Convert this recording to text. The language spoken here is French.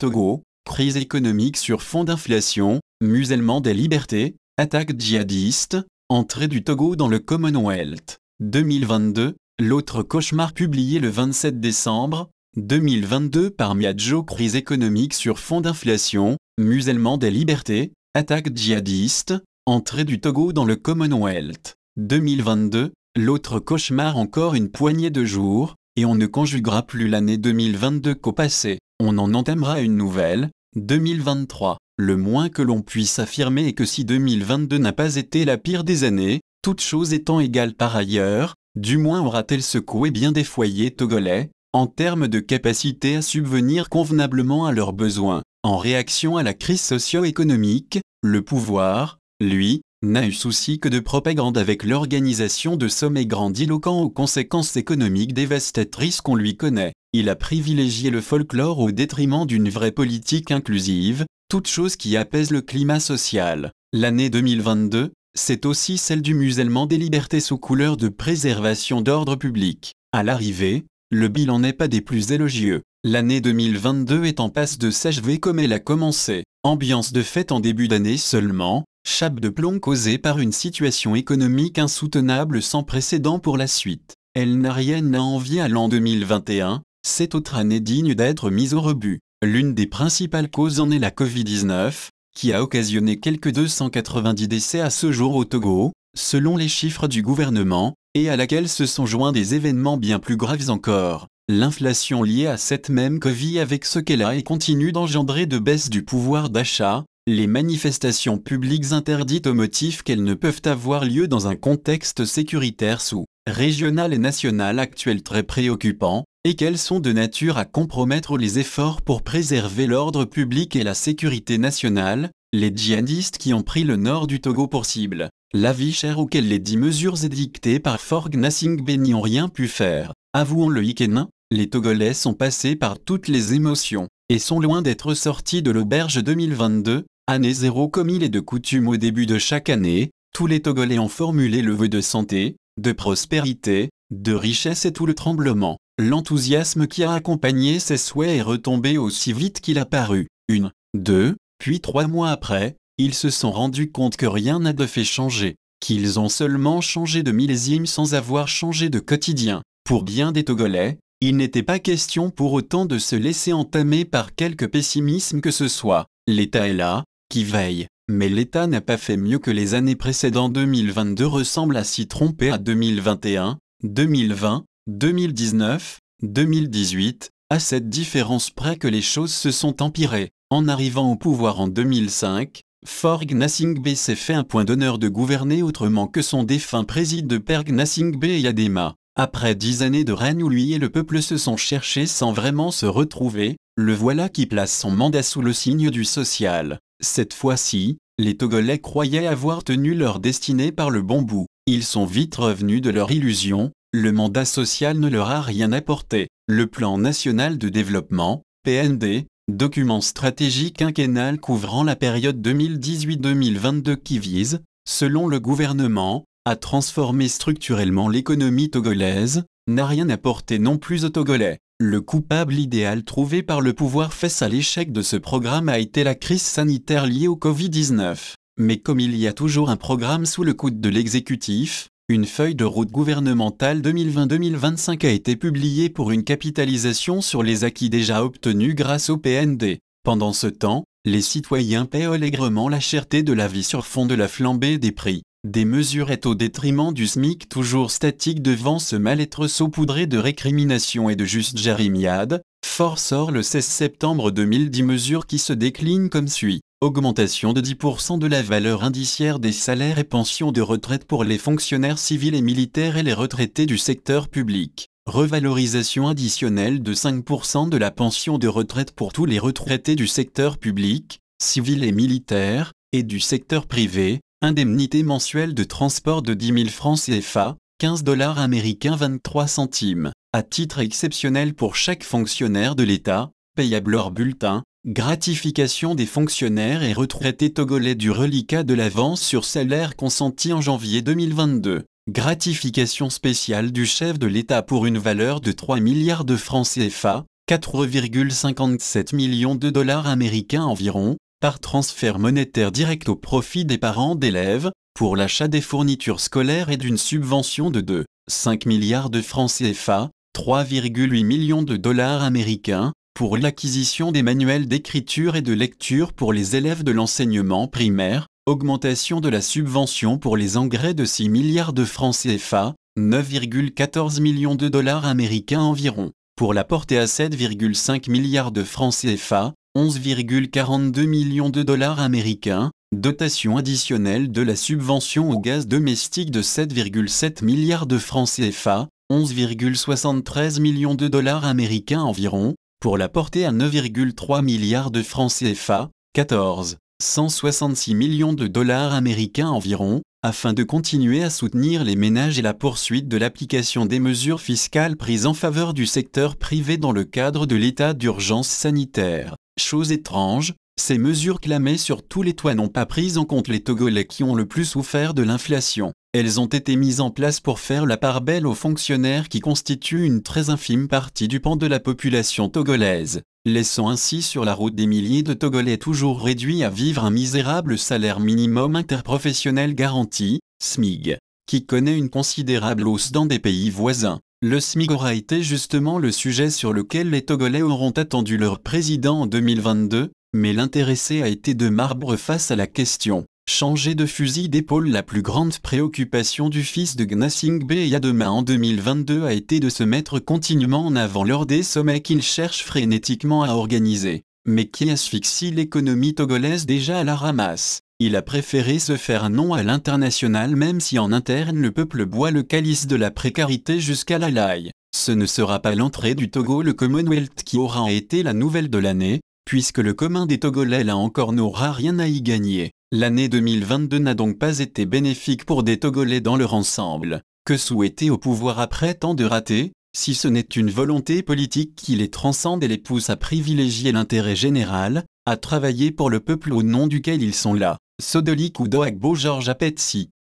Togo, crise économique sur fond d'inflation, musellement des libertés, attaque djihadiste, entrée du Togo dans le Commonwealth. 2022, l'autre cauchemar publié le 27 décembre 2022 par Miadjo crise économique sur fond d'inflation, musellement des libertés, attaque djihadiste, entrée du Togo dans le Commonwealth. 2022, l'autre cauchemar encore une poignée de jours, et on ne conjuguera plus l'année 2022 qu'au passé on en entamera une nouvelle, 2023. Le moins que l'on puisse affirmer est que si 2022 n'a pas été la pire des années, toutes choses étant égales par ailleurs, du moins aura-t-elle secoué bien des foyers togolais, en termes de capacité à subvenir convenablement à leurs besoins. En réaction à la crise socio-économique, le pouvoir, lui, n'a eu souci que de propagande avec l'organisation de sommets grandiloquents aux conséquences économiques dévastatrices qu'on lui connaît il a privilégié le folklore au détriment d'une vraie politique inclusive, toute chose qui apaise le climat social. L'année 2022, c'est aussi celle du musellement des libertés sous couleur de préservation d'ordre public. À l'arrivée, le bilan n'est pas des plus élogieux. L'année 2022 est en passe de s'achever comme elle a commencé. Ambiance de fête en début d'année seulement, chape de plomb causée par une situation économique insoutenable sans précédent pour la suite. Elle n'a rien à envier à l'an 2021, cette autre année digne d'être mise au rebut. L'une des principales causes en est la Covid-19, qui a occasionné quelques 290 décès à ce jour au Togo, selon les chiffres du gouvernement, et à laquelle se sont joints des événements bien plus graves encore. L'inflation liée à cette même Covid avec ce qu'elle a et continue d'engendrer de baisse du pouvoir d'achat, les manifestations publiques interdites au motif qu'elles ne peuvent avoir lieu dans un contexte sécuritaire sous régional et national actuel très préoccupant, et qu'elles sont de nature à compromettre les efforts pour préserver l'ordre public et la sécurité nationale, les djihadistes qui ont pris le nord du Togo pour cible. La vie chère auquel les dix mesures édictées par Forg Nasingbe n'y ont rien pu faire. Avouons-le Ikenin, les Togolais sont passés par toutes les émotions, et sont loin d'être sortis de l'auberge 2022, année zéro comme il est de coutume au début de chaque année, tous les Togolais ont formulé le vœu de santé, de prospérité, de richesse et tout le tremblement L'enthousiasme qui a accompagné ses souhaits est retombé aussi vite qu'il a paru. Une, deux, puis trois mois après, ils se sont rendus compte que rien n'a de fait changé, qu'ils ont seulement changé de millésime sans avoir changé de quotidien. Pour bien des Togolais, il n'était pas question pour autant de se laisser entamer par quelque pessimisme que ce soit. L'État est là, qui veille. Mais l'État n'a pas fait mieux que les années précédentes. 2022 ressemble à s'y tromper à 2021, 2020, 2019, 2018, à cette différence près que les choses se sont empirées. En arrivant au pouvoir en 2005, Forg Nasingbe s'est fait un point d'honneur de gouverner autrement que son défunt président Perg et Yadema. Après dix années de règne où lui et le peuple se sont cherchés sans vraiment se retrouver, le voilà qui place son mandat sous le signe du social. Cette fois-ci, les Togolais croyaient avoir tenu leur destinée par le bon bout. Ils sont vite revenus de leur illusion, le mandat social ne leur a rien apporté. Le plan national de développement, PND, document stratégique quinquennal couvrant la période 2018-2022 qui vise, selon le gouvernement, à transformer structurellement l'économie togolaise, n'a rien apporté non plus aux Togolais. Le coupable idéal trouvé par le pouvoir face à l'échec de ce programme a été la crise sanitaire liée au Covid-19. Mais comme il y a toujours un programme sous le coude de l'exécutif, une feuille de route gouvernementale 2020-2025 a été publiée pour une capitalisation sur les acquis déjà obtenus grâce au PND. Pendant ce temps, les citoyens paient allègrement la cherté de la vie sur fond de la flambée des prix. Des mesures est au détriment du SMIC toujours statique devant ce mal-être saupoudré de récrimination et de juste jarimiade, fort sort le 16 septembre 2010 mesures qui se déclinent comme suit augmentation de 10% de la valeur indiciaire des salaires et pensions de retraite pour les fonctionnaires civils et militaires et les retraités du secteur public, revalorisation additionnelle de 5% de la pension de retraite pour tous les retraités du secteur public, civil et militaire, et du secteur privé, indemnité mensuelle de transport de 10 000 francs CFA, 15 dollars américains 23 centimes, à titre exceptionnel pour chaque fonctionnaire de l'État, payable hors bulletin, Gratification des fonctionnaires et retraités togolais du reliquat de l'avance sur salaire consenti en janvier 2022. Gratification spéciale du chef de l'État pour une valeur de 3 milliards de francs CFA, 4,57 millions de dollars américains environ, par transfert monétaire direct au profit des parents d'élèves, pour l'achat des fournitures scolaires et d'une subvention de 2,5 milliards de francs CFA, 3,8 millions de dollars américains, pour l'acquisition des manuels d'écriture et de lecture pour les élèves de l'enseignement primaire, augmentation de la subvention pour les engrais de 6 milliards de francs CFA, 9,14 millions de dollars américains environ, pour la portée à 7,5 milliards de francs CFA, 11,42 millions de dollars américains, dotation additionnelle de la subvention au gaz domestique de 7,7 milliards de francs CFA, 11,73 millions de dollars américains environ, pour la porter à 9,3 milliards de francs CFA, 14, 166 millions de dollars américains environ, afin de continuer à soutenir les ménages et la poursuite de l'application des mesures fiscales prises en faveur du secteur privé dans le cadre de l'état d'urgence sanitaire. Chose étrange, ces mesures clamées sur tous les toits n'ont pas pris en compte les Togolais qui ont le plus souffert de l'inflation. Elles ont été mises en place pour faire la part belle aux fonctionnaires qui constituent une très infime partie du pan de la population togolaise, laissant ainsi sur la route des milliers de Togolais toujours réduits à vivre un misérable salaire minimum interprofessionnel garanti, SMIG, qui connaît une considérable hausse dans des pays voisins. Le SMIG aura été justement le sujet sur lequel les Togolais auront attendu leur président en 2022, mais l'intéressé a été de marbre face à la question. Changer de fusil d'épaule La plus grande préoccupation du fils de Gnassingbé Yadema en 2022 a été de se mettre continuellement en avant lors des sommets qu'il cherche frénétiquement à organiser, mais qui asphyxie l'économie togolaise déjà à la ramasse. Il a préféré se faire un nom à l'international même si en interne le peuple boit le calice de la précarité jusqu'à la laille. Ce ne sera pas l'entrée du Togo le Commonwealth qui aura été la nouvelle de l'année, puisque le commun des Togolais là encore n'aura rien à y gagner. L'année 2022 n'a donc pas été bénéfique pour des Togolais dans leur ensemble. Que souhaiter au pouvoir après tant de ratés, si ce n'est une volonté politique qui les transcende et les pousse à privilégier l'intérêt général, à travailler pour le peuple au nom duquel ils sont là. Sodolik ou Dogbo Georges Apetsi